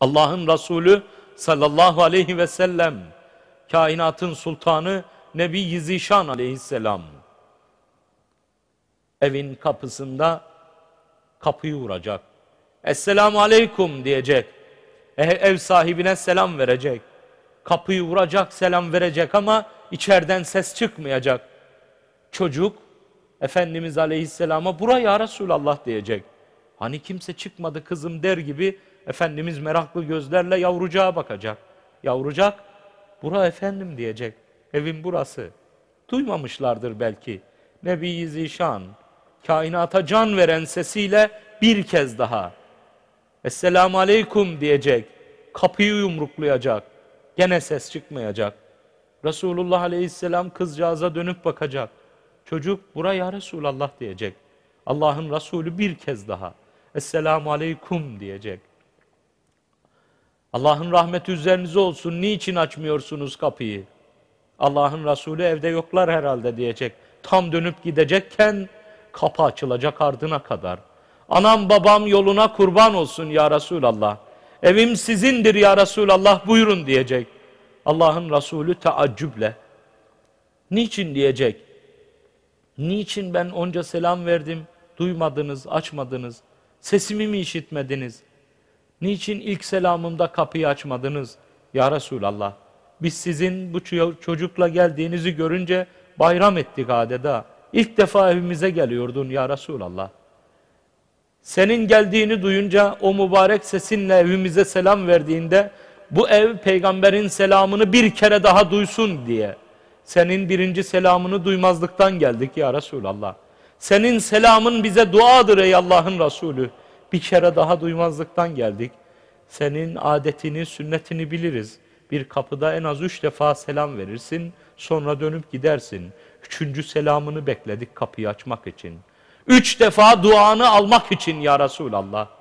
Allah'ın Resulü sallallahu aleyhi ve sellem, kainatın sultanı Nebi Yizişan aleyhisselam, evin kapısında kapıyı vuracak. Esselamu aleykum diyecek. Ev sahibine selam verecek. Kapıyı vuracak, selam verecek ama içeriden ses çıkmayacak. Çocuk Efendimiz Aleyhisselam'a buraya Resulallah diyecek. Hani kimse çıkmadı kızım der gibi Efendimiz meraklı gözlerle yavrucağa bakacak. Yavrucak, bura efendim diyecek. Evin burası. Duymamışlardır belki. Nebi Zişan, kainata can veren sesiyle bir kez daha. Esselamu Aleyküm diyecek. Kapıyı yumruklayacak. Gene ses çıkmayacak. Resulullah Aleyhisselam kızcağıza dönüp bakacak. Çocuk bura ya Resulallah diyecek. Allah'ın Resulü bir kez daha. Esselamu Aleyküm diyecek. Allah'ın rahmeti üzerinize olsun. Niçin açmıyorsunuz kapıyı? Allah'ın Resulü evde yoklar herhalde diyecek. Tam dönüp gidecekken kapı açılacak ardına kadar. Anam babam yoluna kurban olsun ya Resulallah. Evim sizindir ya Resulallah buyurun diyecek. Allah'ın Resulü teaccüble. Niçin diyecek? Niçin ben onca selam verdim, duymadınız, açmadınız, sesimi mi işitmediniz? Niçin ilk selamımda kapıyı açmadınız ya Resulallah? Biz sizin bu çocukla geldiğinizi görünce bayram ettik adeta. İlk defa evimize geliyordun ya Resulallah. Senin geldiğini duyunca o mübarek sesinle evimize selam verdiğinde bu ev peygamberin selamını bir kere daha duysun diye. Senin birinci selamını duymazlıktan geldik ya Resulallah. Senin selamın bize duadır ey Allah'ın Resulü bir kere daha duymazlıktan geldik. Senin adetini, sünnetini biliriz. Bir kapıda en az üç defa selam verirsin, sonra dönüp gidersin. Üçüncü selamını bekledik kapıyı açmak için. Üç defa duanı almak için ya Resulallah.